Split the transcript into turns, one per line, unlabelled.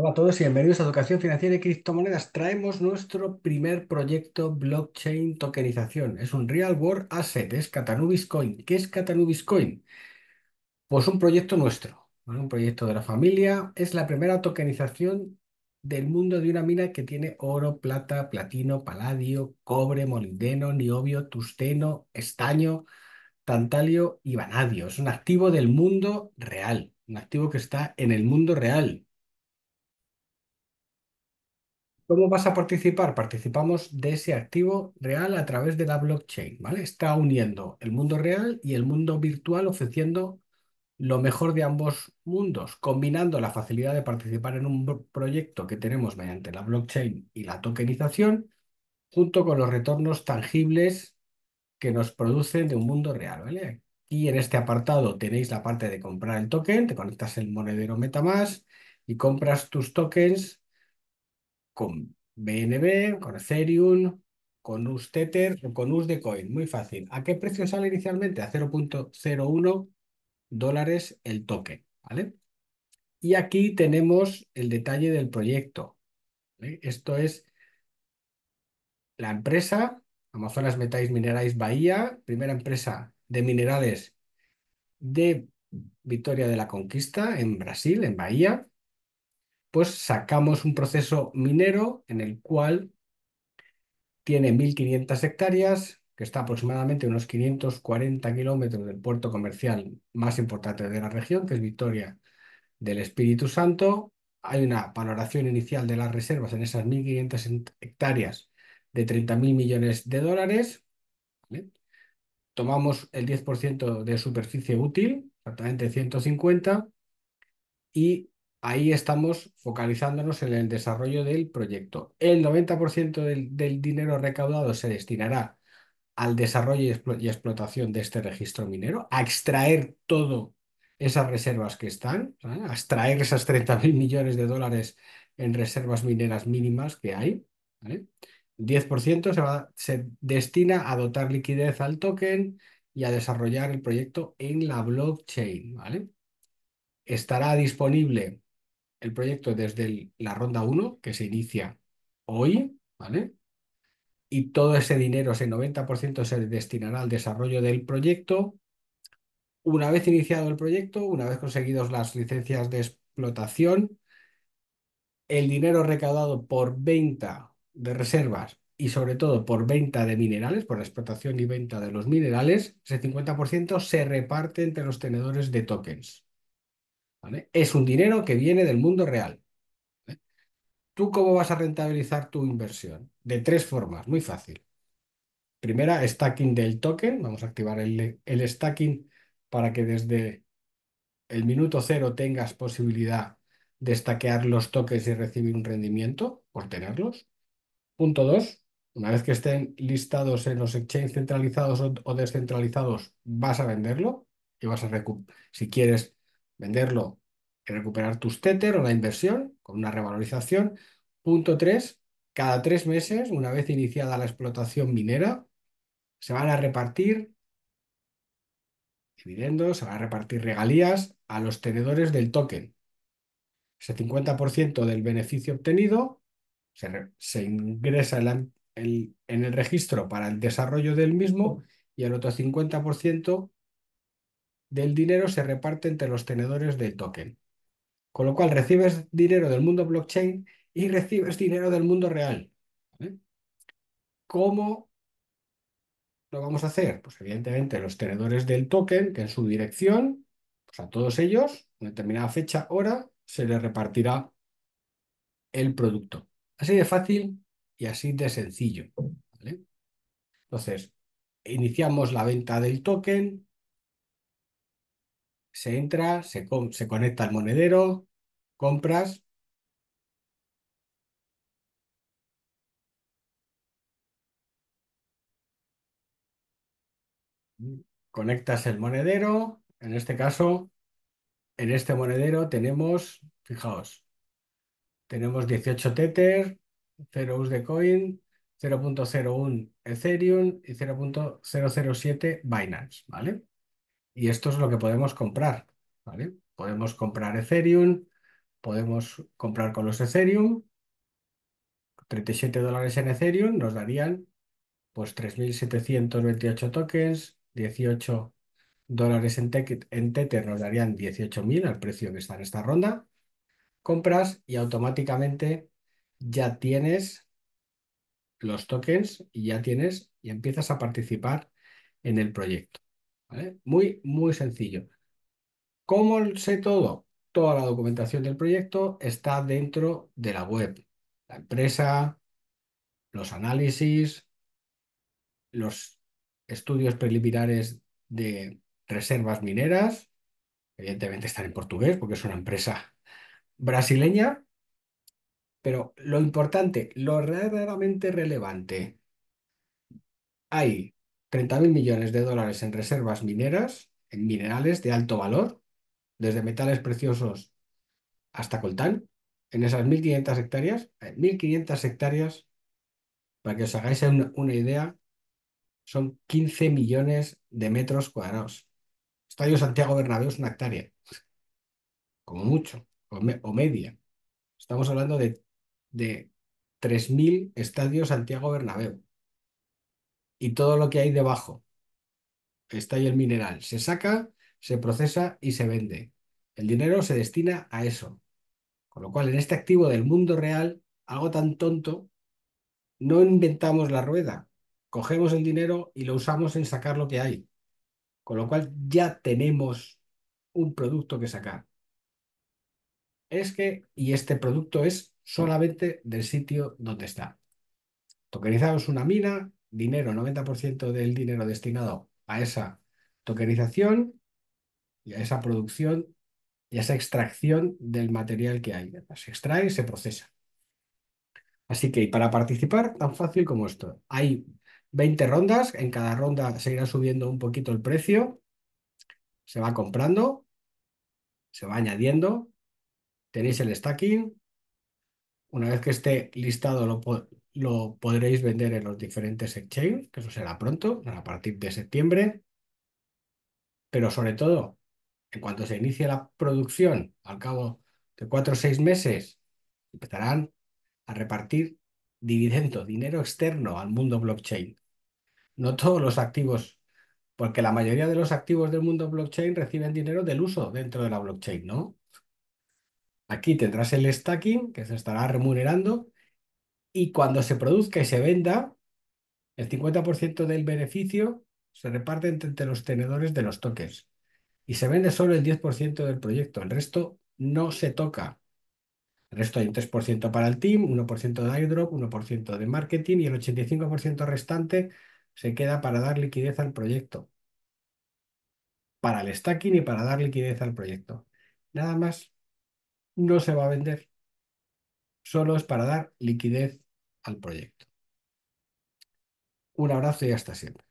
Hola a todos y bienvenidos a Educación Financiera y Criptomonedas. Traemos nuestro primer proyecto blockchain tokenización. Es un real world asset, es Catanubis Coin. ¿Qué es Catanubis Coin? Pues un proyecto nuestro, un proyecto de la familia. Es la primera tokenización del mundo de una mina que tiene oro, plata, platino, paladio, cobre, molibdeno, niobio, tusteno, estaño, tantalio y vanadio. Es un activo del mundo real, un activo que está en el mundo real ¿Cómo vas a participar? Participamos de ese activo real a través de la blockchain, ¿vale? Está uniendo el mundo real y el mundo virtual ofreciendo lo mejor de ambos mundos, combinando la facilidad de participar en un proyecto que tenemos mediante la blockchain y la tokenización, junto con los retornos tangibles que nos producen de un mundo real, ¿vale? Aquí en este apartado tenéis la parte de comprar el token, te conectas el monedero MetaMask y compras tus tokens con BNB, con Ethereum, con US o con US Muy fácil. ¿A qué precio sale inicialmente? A 0.01 dólares el token, ¿vale? Y aquí tenemos el detalle del proyecto. Esto es la empresa, Amazonas Metais Minerais Bahía, primera empresa de minerales de Victoria de la Conquista en Brasil, en Bahía pues sacamos un proceso minero en el cual tiene 1.500 hectáreas, que está aproximadamente unos 540 kilómetros del puerto comercial más importante de la región, que es Victoria del Espíritu Santo. Hay una valoración inicial de las reservas en esas 1.500 hectáreas de 30.000 millones de dólares. Tomamos el 10% de superficie útil, exactamente 150, y ahí estamos focalizándonos en el desarrollo del proyecto. El 90% del, dinero recaudado se destinará al desarrollo y, explotación de este registro minero, a extraer todas esas reservas que están, a extraer esas 30.000 millones de dólares en reservas mineras mínimas que hay. ¿vale? El 10% se, va, se destina a dotar liquidez al token y a desarrollar el proyecto en la blockchain. Estará disponible el proyecto desde la ronda 1, que se inicia hoy, ¿vale? Y todo ese dinero, ese 90% se destinará al desarrollo del proyecto. Una vez iniciado el proyecto, una vez conseguidos las licencias de explotación, el dinero recaudado por venta de reservas y sobre todo por venta de minerales, por la explotación y venta de los minerales, ese 50% se reparte entre los tenedores de tokens. Es un dinero que viene del mundo real. ¿Tú cómo vas a rentabilizar tu inversión? De tres formas, muy fácil. Primera, stacking del token. Vamos a activar el, el stacking para que desde el minuto cero tengas posibilidad de stackear los tokens y recibir un rendimiento por tenerlos. Punto dos, una vez que estén listados en los exchanges centralizados o, descentralizados, vas a venderlo y vas a recuperar. Si quieres venderlo y recuperar tus Tether o la inversión con una revalorización. Punto 3, cada tres meses, una vez iniciada la explotación minera, se van a repartir dividendos, se van a repartir regalías a los tenedores del token. Ese 50% del beneficio obtenido se, ingresa en, en, el registro para el desarrollo del mismo y el otro 50% del dinero se reparte entre los tenedores del token. Con lo cual recibes dinero del mundo blockchain y recibes dinero del mundo real. ¿Cómo lo vamos a hacer? Pues evidentemente los tenedores del token, que en su dirección, pues a todos ellos, en determinada fecha, hora, se les repartirá el producto. Así de fácil y así de sencillo. Entonces, iniciamos la venta del token, se entra, se, conecta al monedero, compras. Conectas el monedero, en este caso, en este monedero tenemos, fijaos, tenemos 18 Tether, 0 Coin, 0.01 Ethereum y 0.007 Binance, ¿vale? y esto es lo que podemos comprar. ¿vale? Podemos comprar Ethereum, podemos comprar con los Ethereum. 37 dólares en Ethereum nos darían pues 3.728 tokens, 18 dólares en, en Tether nos darían 18.000 al precio que está en esta ronda. Compras y automáticamente ya tienes los tokens y ya tienes y empiezas a participar en el proyecto. Muy, muy sencillo. ¿Cómo sé todo? Toda la documentación del proyecto está dentro de la web. La empresa, los análisis, los estudios preliminares de reservas mineras, evidentemente están en portugués porque es una empresa brasileña, pero lo importante, lo verdaderamente relevante, hay 30.000 millones de dólares en reservas mineras, en minerales de alto valor, desde metales preciosos hasta coltán, en esas 1.500 hectáreas, 1.500 eh, hectáreas, para que os hagáis una, idea, son 15 millones de metros cuadrados. Estadio Santiago Bernabéu es una hectárea, como mucho, o, media. Estamos hablando de, de 3.000 estadios Santiago Bernabéu y todo lo que hay debajo. Está ahí el mineral. Se saca, se procesa y se vende. El dinero se destina a eso. Con lo cual, en este activo del mundo real, algo tan tonto, no inventamos la rueda. Cogemos el dinero y lo usamos en sacar lo que hay. Con lo cual, ya tenemos un producto que sacar. Es que, y este producto es solamente del sitio donde está. Tokenizamos una mina, dinero, 90% del dinero destinado a esa tokenización y a esa producción y a esa extracción del material que hay. Se extrae, se procesa. Así que para participar, tan fácil como esto. Hay 20 rondas, en cada ronda se irá subiendo un poquito el precio, se va comprando, se va añadiendo, tenéis el stacking, una vez que esté listado lo, lo podréis vender en los diferentes exchanges, que eso será pronto, a partir de septiembre. Pero sobre todo, en cuanto se inicie la producción, al cabo de cuatro o seis meses, empezarán a repartir dividendos, dinero externo al mundo blockchain. No todos los activos, porque la mayoría de los activos del mundo blockchain reciben dinero del uso dentro de la blockchain, ¿no? Aquí tendrás el stacking que se estará remunerando y cuando se produzca y se venda, el 50% del beneficio se reparte entre, los tenedores de los toques y se vende solo el 10% del proyecto, el resto no se toca. El resto hay un 3% para el team, 1% de airdrop, 1% de marketing y el 85% restante se queda para dar liquidez al proyecto, para el stacking y para dar liquidez al proyecto. Nada más no se va a vender. Solo es para dar liquidez al proyecto. Un abrazo y hasta siempre.